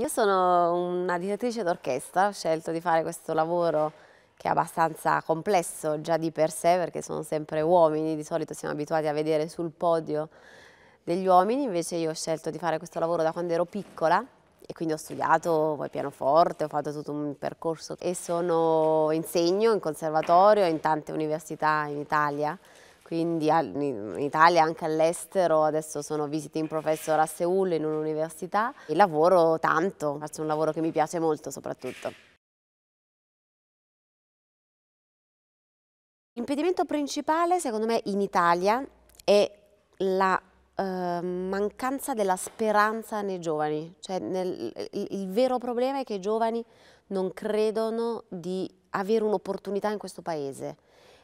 Io sono una direttrice d'orchestra, ho scelto di fare questo lavoro che è abbastanza complesso già di per sé perché sono sempre uomini, di solito siamo abituati a vedere sul podio degli uomini, invece io ho scelto di fare questo lavoro da quando ero piccola e quindi ho studiato poi pianoforte, ho fatto tutto un percorso e sono insegno in conservatorio in tante università in Italia quindi in Italia anche all'estero, adesso sono visiting professor a Seul in un'università e lavoro tanto, faccio un lavoro che mi piace molto soprattutto. L'impedimento principale secondo me in Italia è la ehm, mancanza della speranza nei giovani, cioè nel, il, il vero problema è che i giovani non credono di avere un'opportunità in questo paese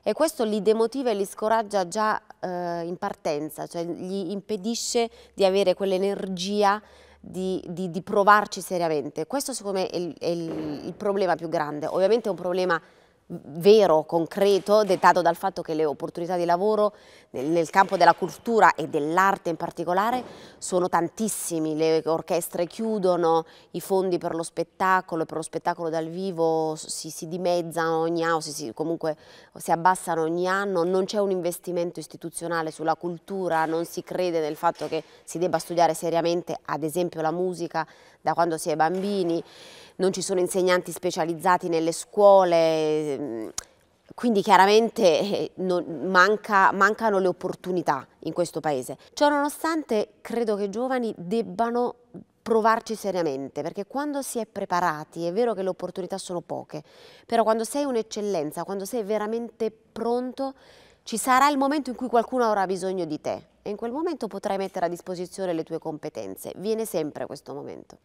e questo li demotiva e li scoraggia già eh, in partenza, cioè gli impedisce di avere quell'energia di, di, di, provarci seriamente. Questo secondo me è il, è il problema più grande, ovviamente è un problema vero, concreto, dettato dal fatto che le opportunità di lavoro nel campo della cultura e dell'arte in particolare sono tantissime, le orchestre chiudono, i fondi per lo spettacolo e per lo spettacolo dal vivo si, si dimezzano ogni anno, si, si, comunque si abbassano ogni anno, non c'è un investimento istituzionale sulla cultura, non si crede nel fatto che si debba studiare seriamente ad esempio la musica da quando si è bambini non ci sono insegnanti specializzati nelle scuole, ehm, quindi chiaramente eh, non, manca, mancano le opportunità in questo paese. Ciononostante credo che i giovani debbano provarci seriamente, perché quando si è preparati è vero che le opportunità sono poche, però quando sei un'eccellenza, quando sei veramente pronto, ci sarà il momento in cui qualcuno avrà bisogno di te e in quel momento potrai mettere a disposizione le tue competenze. Viene sempre questo momento.